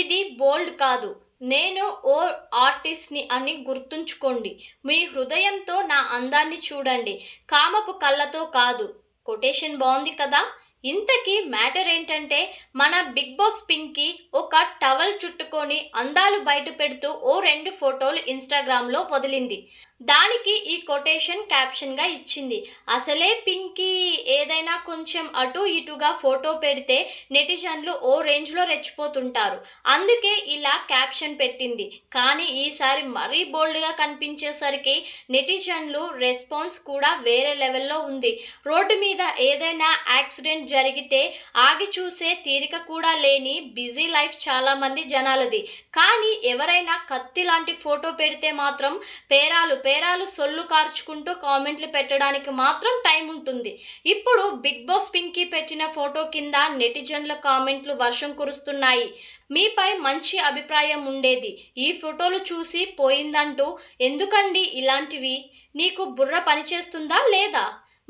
ఇది బోల్డ్ కాదు నేను ఓ ఆర్టిస్ట్ని అని గుర్తుంచుకోండి మీ హృదయంతో నా అందాన్ని చూడండి కామపు కళ్ళతో కాదు కొటేషన్ బాగుంది కదా ఇంతకీ మ్యాటర్ ఏంటంటే మన బిగ్ బాస్ పింకి ఒక టవల్ చుట్టుకొని అందాలు బయట పెడుతూ ఓ రెండు ఫోటోలు ఇన్స్టాగ్రామ్లో వదిలింది దానికి ఈ కొటేషన్ క్యాప్షన్గా ఇచ్చింది అసలే పింకీ ఏదైనా కొంచెం అటు ఇటుగా ఫోటో పెడితే నెటిజన్లు ఓ రేంజ్లో రెచ్చిపోతుంటారు అందుకే ఇలా క్యాప్షన్ పెట్టింది కానీ ఈసారి మరీ బోల్డ్గా కనిపించేసరికి నెటిజన్లు రెస్పాన్స్ కూడా వేరే లెవెల్లో ఉంది రోడ్డు మీద ఏదైనా యాక్సిడెంట్ జరిగితే ఆగి చూసే తీరిక కూడా లేని బిజీ లైఫ్ చాలామంది జనాలది కానీ ఎవరైనా కత్తి లాంటి ఫోటో పెడితే మాత్రం పేరాలు పేరాలు బేరాలు సొల్లు కార్చుకుంటూ కామెంట్లు పెట్టడానికి మాత్రం టైం ఉంటుంది ఇప్పుడు బిగ్ బాస్ పింకీ పెట్టిన ఫోటో కింద నెటిజన్ల కామెంట్లు వర్షం కురుస్తున్నాయి మీపై మంచి అభిప్రాయం ఉండేది ఈ ఫోటోలు చూసి పోయిందంటూ ఎందుకండి ఇలాంటివి నీకు బుర్ర పనిచేస్తుందా లేదా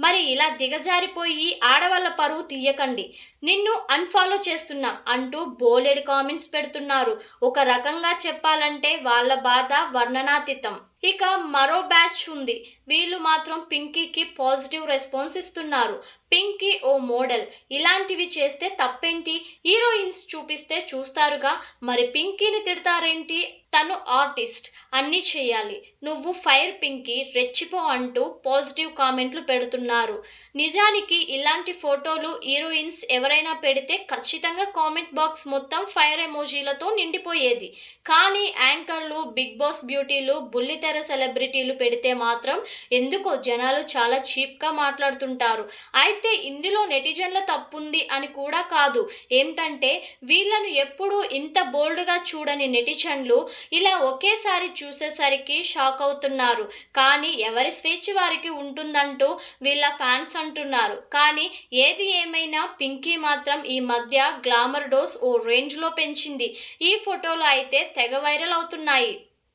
మరి ఇలా దిగజారిపోయి ఆడవాళ్ళ పరువు తీయకండి నిన్ను అన్ఫాలో చేస్తున్నా అంటూ బోలెడు కామెంట్స్ పెడుతున్నారు ఒక రకంగా చెప్పాలంటే వాళ్ళ బాధ వర్ణనాతీతం ఇక మరో బ్యాచ్ ఉంది వీళ్ళు మాత్రం పింకీకి పాజిటివ్ రెస్పాన్స్ ఇస్తున్నారు పింకీ ఓ మోడల్ ఇలాంటివి చేస్తే తప్పేంటి హీరోయిన్స్ చూపిస్తే చూస్తారుగా మరి పింకీని తిడతారేంటి తను ఆర్టిస్ట్ అన్నీ చేయాలి నువ్వు ఫైర్ పింకీ రెచ్చిపో అంటూ పాజిటివ్ కామెంట్లు పెడుతున్నారు నిజానికి ఇలాంటి ఫోటోలు హీరోయిన్స్ ఎవరైనా పెడితే ఖచ్చితంగా కామెంట్ బాక్స్ మొత్తం ఫైర్ ఎమోజీలతో నిండిపోయేది కానీ యాంకర్లు బిగ్ బాస్ బ్యూటీలు బుల్లితెర ఇతర సెలబ్రిటీలు పెడితే మాత్రం ఎందుకో జనాలు చాలా చీప్గా మాట్లాడుతుంటారు అయితే ఇందులో నెటిజన్ల తప్పుంది అని కూడా కాదు ఏమిటంటే వీళ్ళను ఎప్పుడూ ఇంత బోల్డ్గా చూడని నెటిజన్లు ఇలా ఒకేసారి చూసేసరికి షాక్ అవుతున్నారు కానీ ఎవరి స్వేచ్ఛ వారికి ఉంటుందంటూ వీళ్ళ ఫ్యాన్స్ అంటున్నారు కానీ ఏది ఏమైనా పింకీ మాత్రం ఈ మధ్య గ్లామర్ డోస్ ఓ రేంజ్లో పెంచింది ఈ ఫోటోలు అయితే తెగ వైరల్ అవుతున్నాయి